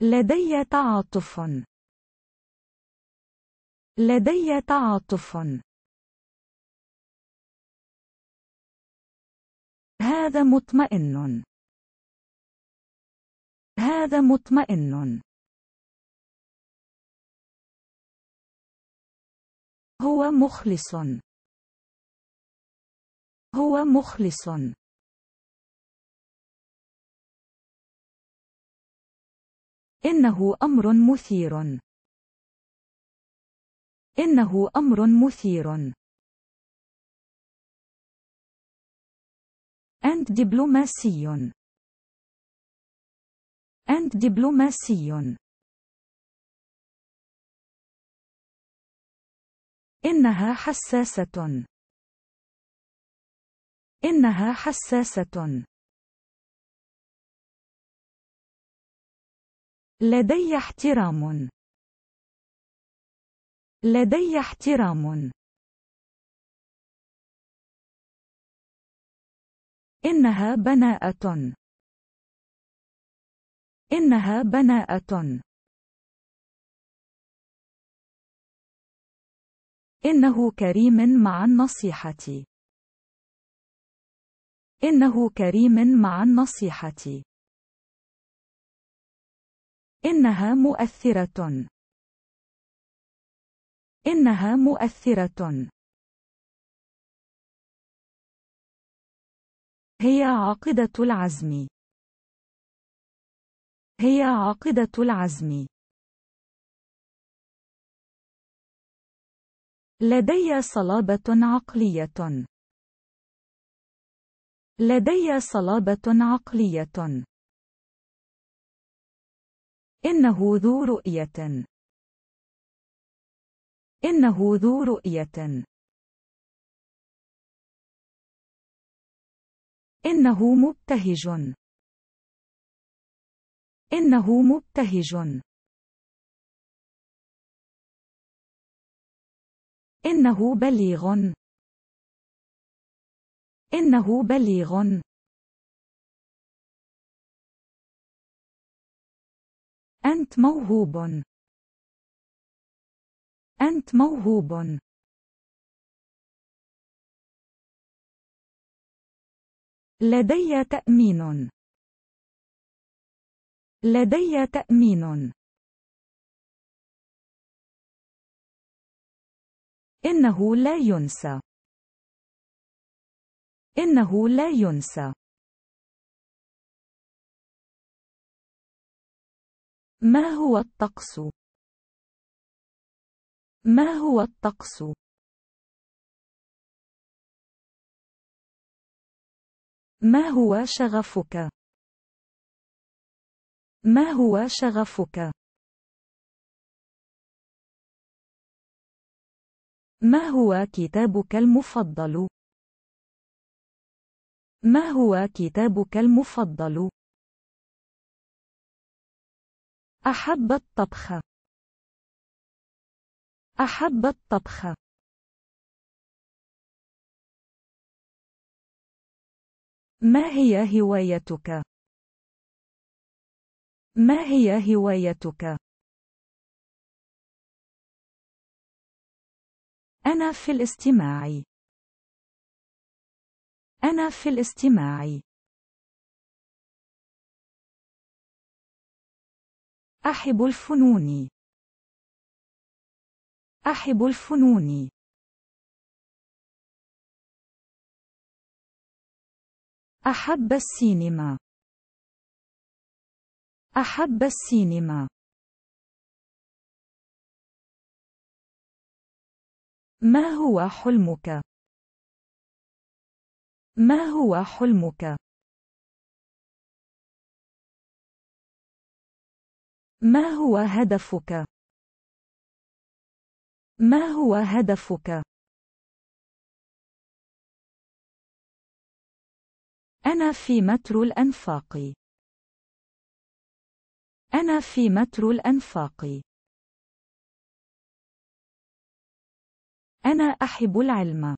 لدي تعاطف لدي تعاطف هذا مطمئن هذا مطمئن هو مخلص هو مخلص إنه أمر مثير. إنه أمر مثير. أنت دبلوماسي. أنت دبلوماسي. إنها حساسة. إنها حساسة. لدي احترام لدي احترام إنها بناءة إنها بناءة إنه كريم مع النصيحة إنه كريم مع النصيحة إنها مؤثرة. إنها مؤثرة. هي عاقدة العزم. هي عاقدة العزم. لدي صلابة عقلية. لدي صلابة عقلية. إنه ذو رؤية. إنه ذو رؤية. إنه مبتهج. إنه مبتهج. إنه بليغ. إنه بليغ. أنت موهوب أنت موهوب لدي تأمين لدي تأمين إنه لا ينسى إنه لا ينسى ما هو الطقس ما هو الطقس ما هو شغفك ما هو شغفك ما هو كتابك المفضل ما هو كتابك المفضل أحب الطبخ أحب الطبخ ما هي هوايتك؟ ما هي هوايتك؟ أنا في الاستماع. أنا في الاستماع. أحب الفنون أحب الفنون أحب السينما أحب السينما ما هو حلمك؟ ما هو حلمك؟ ما هو هدفك؟ ما هو هدفك؟ أنا في مترو الأنفاق. أنا في مترو الأنفاق. أنا أحب العلم.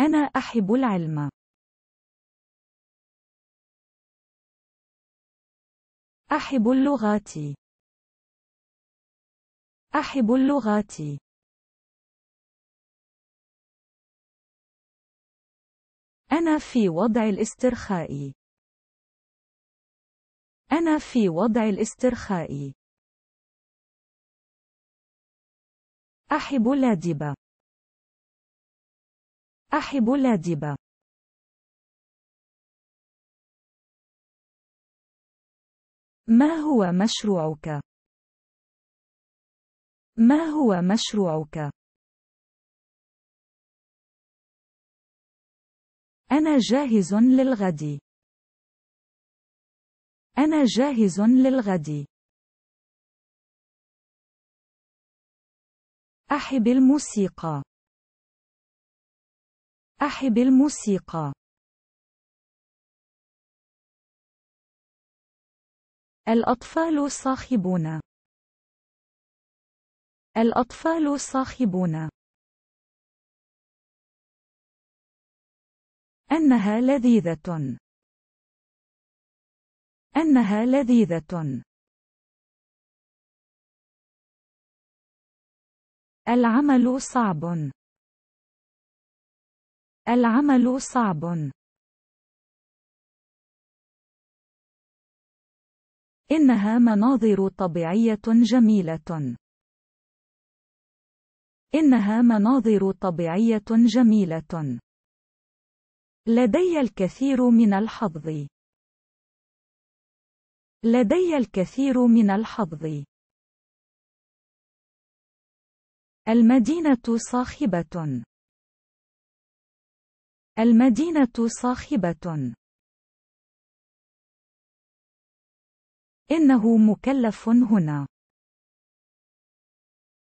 أنا أحب العلم. أحب اللغات أحب اللغات أنا في وضع الاسترخاء أنا في وضع الاسترخاء أحب لادبة أحب لادبة ما هو مشروعك؟ ما هو مشروعك؟ أنا جاهز للغد. أنا جاهز للغد. أحب الموسيقى. أحب الموسيقى. الأطفال صاخبون. الأطفال صاخبون. أنها لذيذة. أنها لذيذة. العمل صعب. العمل صعب. إنها مناظر طبيعية جميلة. إنها مناظر طبيعية جميلة. لدي الكثير من الحظ. لدي الكثير من الحظ. المدينة صاخبة. المدينة صاخبة. إنه مكلف هنا.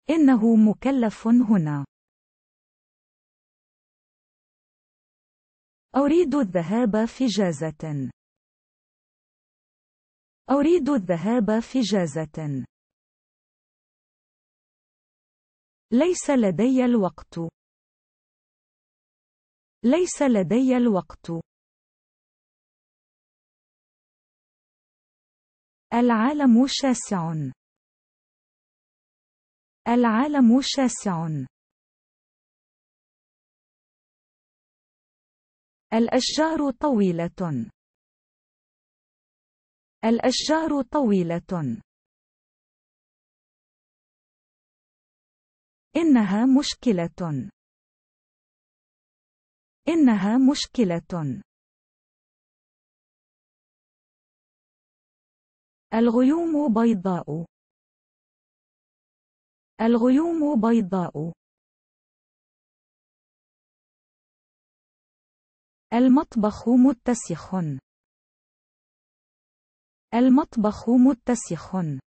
إنه مكلف هنا. أريد الذهاب في جازة. أريد الذهاب في جازة. ليس لدي الوقت. ليس لدي الوقت. العالم شاسع العالم شاسع الأشجار طويلة الأشجار طويلة إنها مشكلة إنها مشكلة الغيوم بيضاء الغيوم بيضاء المطبخ متسخ المطبخ متسخ